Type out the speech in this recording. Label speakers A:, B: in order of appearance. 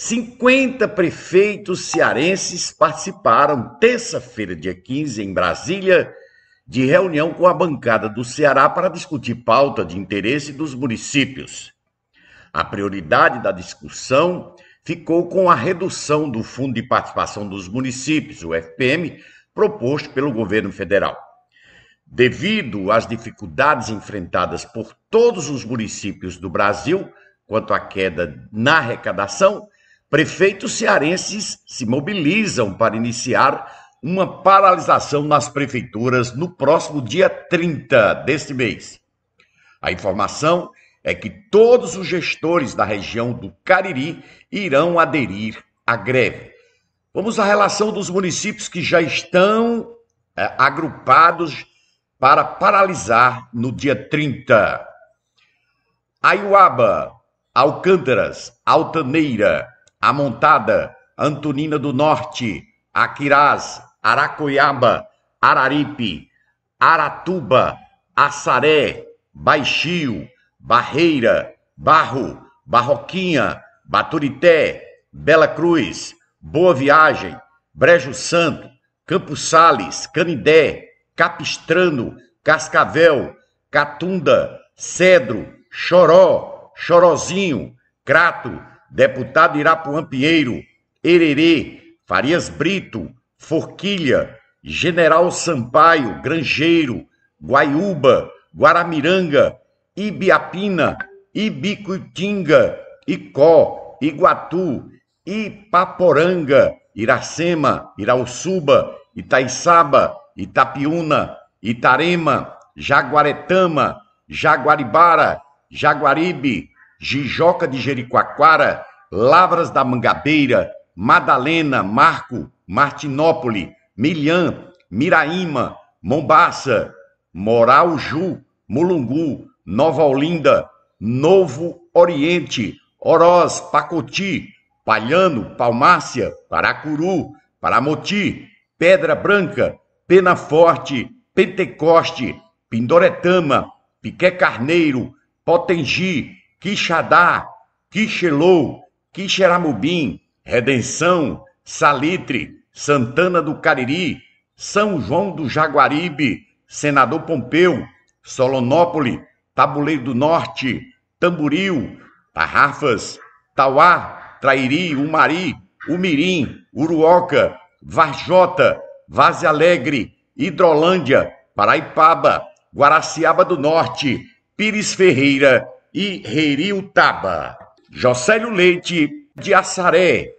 A: 50 prefeitos cearenses participaram terça-feira, dia 15, em Brasília, de reunião com a bancada do Ceará para discutir pauta de interesse dos municípios. A prioridade da discussão ficou com a redução do Fundo de Participação dos Municípios, o FPM, proposto pelo governo federal. Devido às dificuldades enfrentadas por todos os municípios do Brasil quanto à queda na arrecadação, Prefeitos cearenses se mobilizam para iniciar uma paralisação nas prefeituras no próximo dia 30 deste mês. A informação é que todos os gestores da região do Cariri irão aderir à greve. Vamos à relação dos municípios que já estão é, agrupados para paralisar no dia 30. Aiuaba, Alcântaras, Altaneira, a Montada, Antonina do Norte, Aquiraz, Aracoiaba, Araripe, Aratuba, Assaré, Baixio, Barreira, Barro, Barroquinha, Baturité, Bela Cruz, Boa Viagem, Brejo Santo, Campos Sales, Canidé, Capistrano, Cascavel, Catunda, Cedro, Choró, Chorozinho, Crato, deputado Irapuã Pinheiro, Hererê, Farias Brito, Forquilha, General Sampaio, Grangeiro, Guaiúba, Guaramiranga, Ibiapina, Ibicutinga, Icó, Iguatu, Ipaporanga, Iracema, Irauçuba, Itaiçaba, Itapiúna, Itarema, Jaguaretama, Jaguaribara, Jaguaribe, Jijoca de Jericoacoara, Lavras da Mangabeira, Madalena, Marco, Martinópole, Milhã, Miraíma, Mombaça, Moralju, Mulungu, Nova Olinda, Novo Oriente, Oroz, Pacoti, Palhano, Palmácia, Paracuru, Paramoti, Pedra Branca, Pena Forte, Pentecoste, Pindoretama, Piqué Carneiro, Potengi, Quixadá, Quixelou, Quixeramobim, Redenção, Salitre, Santana do Cariri, São João do Jaguaribe, Senador Pompeu, Solonópole, Tabuleiro do Norte, Tamburil, Tarrafas, Tauá, Trairi, Umari, Umirim, Uruoca, Varjota, Vaze Alegre, Hidrolândia, Paraipaba, Guaraciaba do Norte, Pires Ferreira e Taba. Jocélio Leite de Assaré,